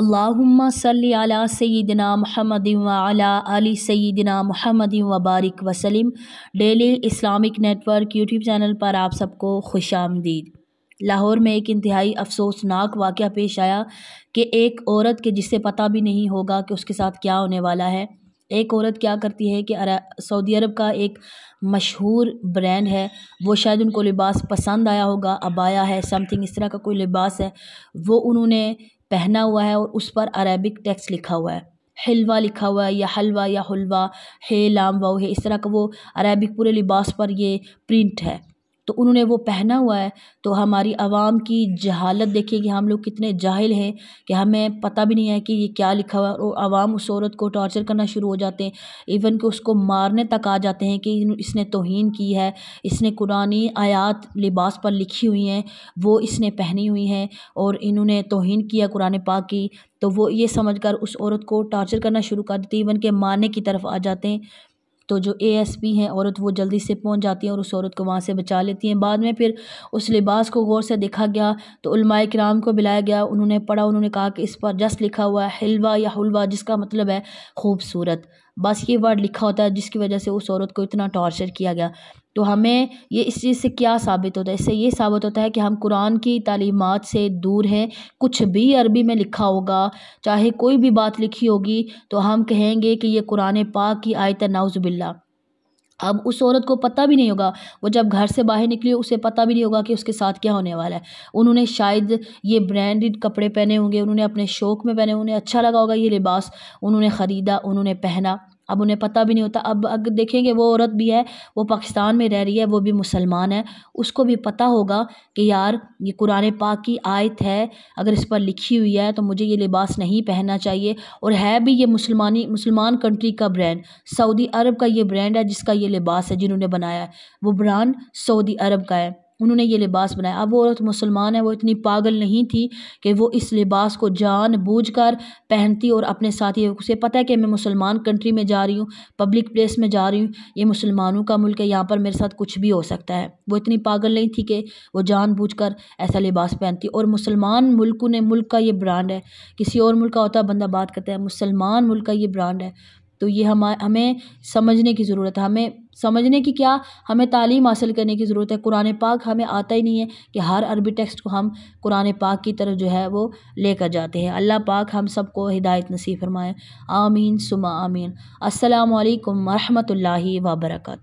अल्लाहुम्मा सल्ली अला सैदिना महमद वाला अली सैदिना महमद वबारक वसलम daily Islamic network YouTube channel पर आप सबको खुश आमदीद लाहौर में एक इंतहाई अफसोसनाक वाक़ पेश आया कि एक औरत के जिससे पता भी नहीं होगा कि उसके साथ क्या होने वाला है एक औरत क्या करती है कि सऊदी अरब का एक मशहूर ब्रांड है वो शायद उनको लिबास पसंद आया होगा अबाया है समथिंग इस तरह का कोई लिबास है वो उन्होंने पहना हुआ है और उस पर अरेबिक टेक्स लिखा हुआ है हलवा लिखा हुआ है या हलवा या हलवा हे लाम वाह इस तरह का वो अरेबिक पूरे लिबास पर ये प्रिंट है तो उन्होंने वो पहना हुआ है तो हमारी आवाम की जहालत देखिए कि हम लोग कितने जाहिल हैं कि हमें पता भी नहीं है कि ये क्या लिखा हुआ है और आवाम उस औरत को टॉर्चर करना शुरू हो जाते हैं इवन कि उसको मारने तक आ जाते हैं कि इसने तोहन की है इसने कुरानी आयात लिबास पर लिखी हुई हैं वो इसने पहनी हुई हैं और इन्होंने तोहन किया कुरान पाक की तो वो ये समझ कर उस औरत को टॉर्चर करना शुरू कर देते इवन के मारने की तरफ आ जाते हैं तो जो एएसपी हैं औरत वो जल्दी से पहुंच जाती है और उस औरत को वहाँ से बचा लेती हैं बाद में फिर उस लिबास को गौर से देखा गया तो उलमाए कराम को बुलाया गया उन्होंने पढ़ा उन्होंने कहा कि इस पर जस्ट लिखा हुआ है हलवा या हलवा जिसका मतलब है खूबसूरत बस ये वर्ड लिखा होता है जिसकी वजह से उस औरत को इतना टॉर्चर किया गया तो हमें ये इस चीज़ से क्या साबित होता है इससे ये साबित होता है कि हम कुरान की तालीमत से दूर हैं कुछ भी अरबी में लिखा होगा चाहे कोई भी बात लिखी होगी तो हम कहेंगे कि ये कुरान पाक की आयत नाउज़बिल्ला अब उस औरत को पता भी नहीं होगा वो जब घर से बाहर निकली उसे पता भी नहीं होगा कि उसके साथ क्या होने वाला है उन्होंने शायद ये ब्रांडेड कपड़े पहने होंगे उन्होंने अपने शौक़ में पहने उन्हें अच्छा लगा होगा ये लिबास उन्होंने ख़रीदा उन्होंने पहना अब उन्हें पता भी नहीं होता अब अगर देखेंगे वो औरत भी है वो पाकिस्तान में रह रही है वो भी मुसलमान है उसको भी पता होगा कि यार ये कुरान पाक की आयत है अगर इस पर लिखी हुई है तो मुझे ये लिबास नहीं पहनना चाहिए और है भी ये मुसलमानी मुसलमान कंट्री का ब्रांड सऊदी अरब का ये ब्रांड है जिसका ये लिबास है जिन्होंने बनाया है वो ब्रांड सऊदी अरब का है उन्होंने ये लिबास बनाया अब वो औरत मुसलमान है वो इतनी पागल नहीं थी कि वो इस लिबास को जान बूझ कर पहनती और अपने साथी उसे पता है कि मैं मुसलमान कंट्री में जा रही हूँ पब्लिक प्लेस में जा रही हूँ ये मुसलमानों का मुल्क है यहाँ पर मेरे साथ कुछ भी हो सकता है वो इतनी पागल नहीं थी कि वो जान बूझ कर ऐसा लिबास पहनती और मुसलमान मुल्कों ने मुल्क का ये ब्रांड है किसी और मुल्क का होता बंदा बात करता है मुसलमान मुल्क का ये ब्रांड है तो ये हम हमें समझने की ज़रूरत है हमें समझने की क्या हमें तालीम हासिल करने की ज़रूरत है कुरान पाक हमें आता ही नहीं है कि हर अरबी टेक्स्ट को हम कुरान पाक की तरफ जो है वो लेकर जाते हैं अल्लाह पाक हम सबको हिदायत नसीब फरमाएँ आमीन सुमा आमीन असलकम वरहमल वर्का